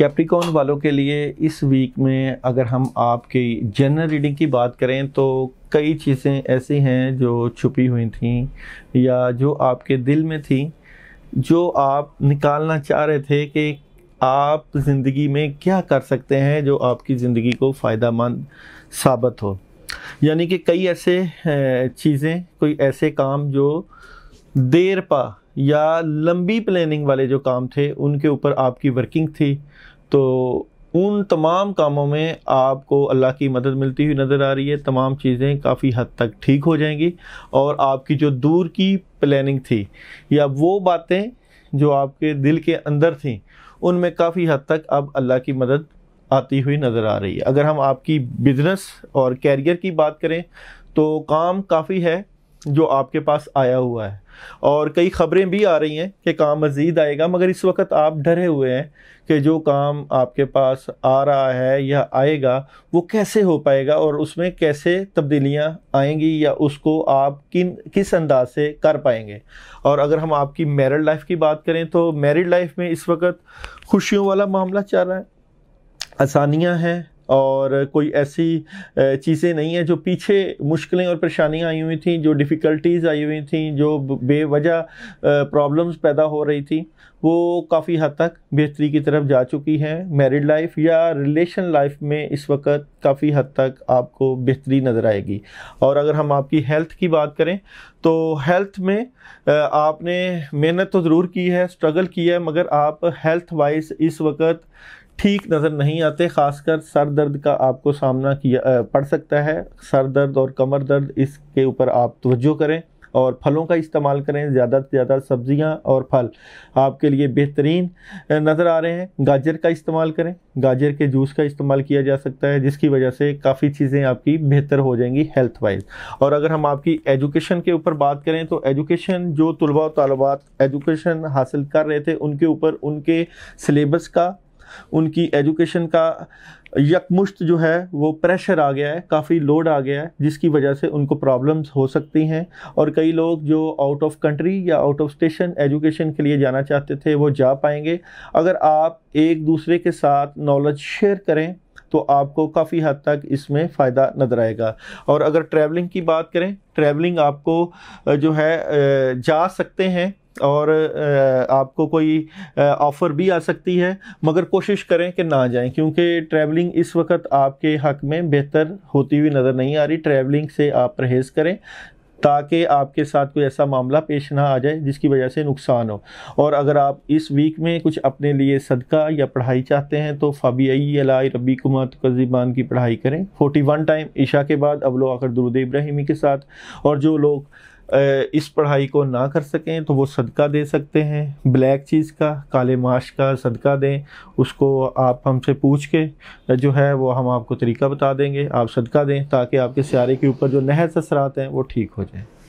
Capricorn वालों के लिए इस वीक में अगर हम आपकी जनरल रीडिंग की बात करें तो कई चीज़ें ऐसी हैं जो छुपी हुई थी या जो आपके दिल में थी जो आप निकालना चाह रहे थे कि आप ज़िंदगी में क्या कर सकते हैं जो आपकी ज़िंदगी को फ़ायदा मंद साबित हो यानी कि कई ऐसे चीज़ें कोई ऐसे काम जो देर पा या लंबी प्लानिंग वाले जो काम थे उनके ऊपर आपकी वर्किंग थी तो उन तमाम कामों में आपको अल्लाह की मदद मिलती हुई नज़र आ रही है तमाम चीज़ें काफ़ी हद तक ठीक हो जाएंगी और आपकी जो दूर की प्लानिंग थी या वो बातें जो आपके दिल के अंदर थी उनमें काफ़ी हद तक अब अल्लाह की मदद आती हुई नज़र आ रही है अगर हम आपकी बिज़नेस और कैरियर की बात करें तो काम काफ़ी है जो आपके पास आया हुआ है और कई खबरें भी आ रही हैं कि काम मज़ीद आएगा मगर इस वक्त आप डरे हुए हैं कि जो काम आपके पास आ रहा है या आएगा वो कैसे हो पाएगा और उसमें कैसे तब्दीलियां आएंगी या उसको आप किन किस अंदाज से कर पाएंगे और अगर हम आपकी मैरिड लाइफ की बात करें तो मैरिड लाइफ में इस वक्त खुशियों वाला मामला चल रहा है आसानियाँ हैं और कोई ऐसी चीज़ें नहीं है जो पीछे मुश्किलें और परेशानियाँ आई हुई थी जो डिफ़िकल्टीज़ आई हुई थी जो बेवजह प्रॉब्लम्स पैदा हो रही थी वो काफ़ी हद तक बेहतरी की तरफ जा चुकी है मैरिड लाइफ या रिलेशन लाइफ में इस वक्त काफ़ी हद तक आपको बेहतरी नज़र आएगी और अगर हम आपकी हेल्थ की बात करें तो हेल्थ में आपने मेहनत तो ज़रूर की है स्ट्रगल किया है मगर आप हेल्थ वाइज इस वक्त ठीक नज़र नहीं आते खासकर सर दर्द का आपको सामना किया पड़ सकता है सर दर्द और कमर दर्द इसके ऊपर आप तवज्जो करें और फलों का इस्तेमाल करें ज़्यादा से ज़्यादा सब्जियां और फल आपके लिए बेहतरीन नज़र आ रहे हैं गाजर का इस्तेमाल करें गाजर के जूस का इस्तेमाल किया जा सकता है जिसकी वजह से काफ़ी चीज़ें आपकी बेहतर हो जाएंगी हेल्थ वाइज और अगर हम आपकी एजुकेशन के ऊपर बात करें तो एजुकेशन जो तलबा तलबात एजुकेशन हासिल कर रहे थे उनके ऊपर उनके सिलेबस का उनकी एजुकेशन का यकमुश्त जो है वो प्रेशर आ गया है काफ़ी लोड आ गया है जिसकी वजह से उनको प्रॉब्लम्स हो सकती हैं और कई लोग जो आउट ऑफ कंट्री या आउट ऑफ स्टेशन एजुकेशन के लिए जाना चाहते थे वो जा पाएंगे अगर आप एक दूसरे के साथ नॉलेज शेयर करें तो आपको काफ़ी हद तक इसमें फ़ायदा नज़र आएगा और अगर ट्रैवलिंग की बात करें ट्रैवलिंग आपको जो है जा सकते हैं और आपको कोई ऑफ़र भी आ सकती है मगर कोशिश करें कि ना जाएं क्योंकि ट्रैवलिंग इस वक्त आपके हक में बेहतर होती हुई नज़र नहीं आ रही ट्रैवलिंग से आप परहेज़ करें ताकि आपके साथ कोई ऐसा मामला पेश ना आ जाए जिसकी वजह से नुकसान हो और अगर आप इस वीक में कुछ अपने लिए सदका या पढ़ाई चाहते हैं तो फ़ाबियाई अलाई रबी कुमा तकजीबान की पढ़ाई करें 41 टाइम ईशा के बाद अब लोग आकर दुरुद इब्राहिमी के साथ और जो लोग इस पढ़ाई को ना कर सकें तो वो सदका दे सकते हैं ब्लैक चीज़ का काले माश का सदका दें उसको आप हमसे पूछ के जो है वो हम आपको तरीका बता देंगे आप सदका दें ताकि आपके सियारे के ऊपर जो नहर ससरात हैं वो ठीक हो जाए